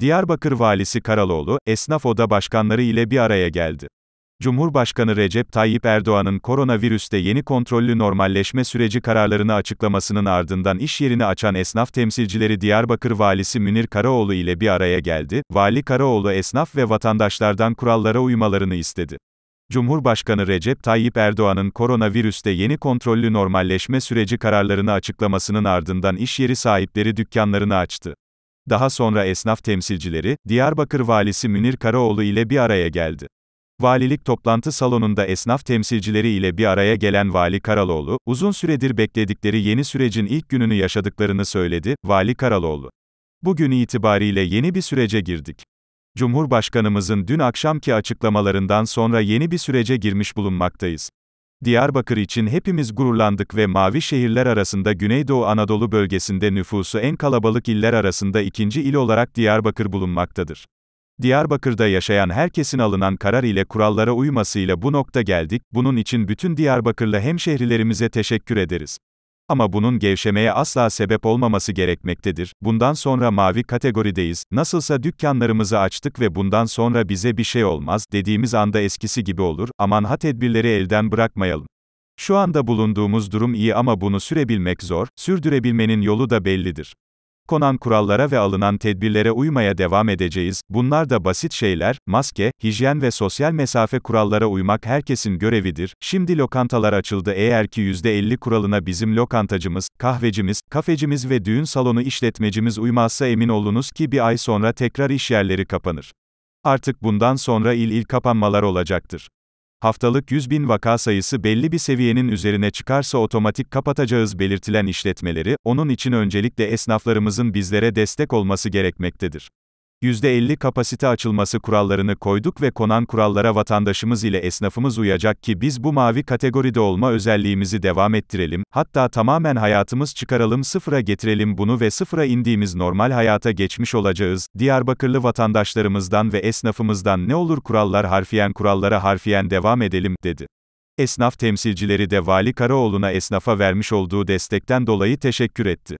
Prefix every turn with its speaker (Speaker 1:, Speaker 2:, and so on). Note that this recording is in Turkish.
Speaker 1: Diyarbakır Valisi Karaloğlu, esnaf oda başkanları ile bir araya geldi. Cumhurbaşkanı Recep Tayyip Erdoğan'ın koronavirüste yeni kontrollü normalleşme süreci kararlarını açıklamasının ardından iş yerini açan esnaf temsilcileri Diyarbakır Valisi Münir Karaoğlu ile bir araya geldi. Vali Karaoğlu esnaf ve vatandaşlardan kurallara uymalarını istedi. Cumhurbaşkanı Recep Tayyip Erdoğan'ın koronavirüste yeni kontrollü normalleşme süreci kararlarını açıklamasının ardından iş yeri sahipleri dükkanlarını açtı. Daha sonra esnaf temsilcileri, Diyarbakır Valisi Münir Karaoğlu ile bir araya geldi. Valilik toplantı salonunda esnaf temsilcileri ile bir araya gelen Vali Karaloğlu, uzun süredir bekledikleri yeni sürecin ilk gününü yaşadıklarını söyledi, Vali Karaloğlu. Bugün itibariyle yeni bir sürece girdik. Cumhurbaşkanımızın dün akşamki açıklamalarından sonra yeni bir sürece girmiş bulunmaktayız. Diyarbakır için hepimiz gururlandık ve mavi şehirler arasında Güneydoğu Anadolu bölgesinde nüfusu en kalabalık iller arasında ikinci il olarak Diyarbakır bulunmaktadır. Diyarbakır'da yaşayan herkesin alınan karar ile kurallara uymasıyla bu nokta geldik, bunun için bütün Diyarbakırlı hemşehrilerimize teşekkür ederiz. Ama bunun gevşemeye asla sebep olmaması gerekmektedir. Bundan sonra mavi kategorideyiz. Nasılsa dükkanlarımızı açtık ve bundan sonra bize bir şey olmaz dediğimiz anda eskisi gibi olur. Aman ha tedbirleri elden bırakmayalım. Şu anda bulunduğumuz durum iyi ama bunu sürebilmek zor, sürdürebilmenin yolu da bellidir konan kurallara ve alınan tedbirlere uymaya devam edeceğiz. Bunlar da basit şeyler, maske, hijyen ve sosyal mesafe kurallara uymak herkesin görevidir. Şimdi lokantalar açıldı eğer ki %50 kuralına bizim lokantacımız, kahvecimiz, kafecimiz ve düğün salonu işletmecimiz uymazsa emin olunuz ki bir ay sonra tekrar iş yerleri kapanır. Artık bundan sonra il il kapanmalar olacaktır. Haftalık 100 bin vaka sayısı belli bir seviyenin üzerine çıkarsa otomatik kapatacağız belirtilen işletmeleri, onun için öncelikle esnaflarımızın bizlere destek olması gerekmektedir. %50 kapasite açılması kurallarını koyduk ve konan kurallara vatandaşımız ile esnafımız uyacak ki biz bu mavi kategoride olma özelliğimizi devam ettirelim, hatta tamamen hayatımız çıkaralım sıfıra getirelim bunu ve sıfıra indiğimiz normal hayata geçmiş olacağız. Diyarbakırlı vatandaşlarımızdan ve esnafımızdan ne olur kurallar harfiyen kurallara harfiyen devam edelim, dedi. Esnaf temsilcileri de Vali Karaoğlu'na esnafa vermiş olduğu destekten dolayı teşekkür etti.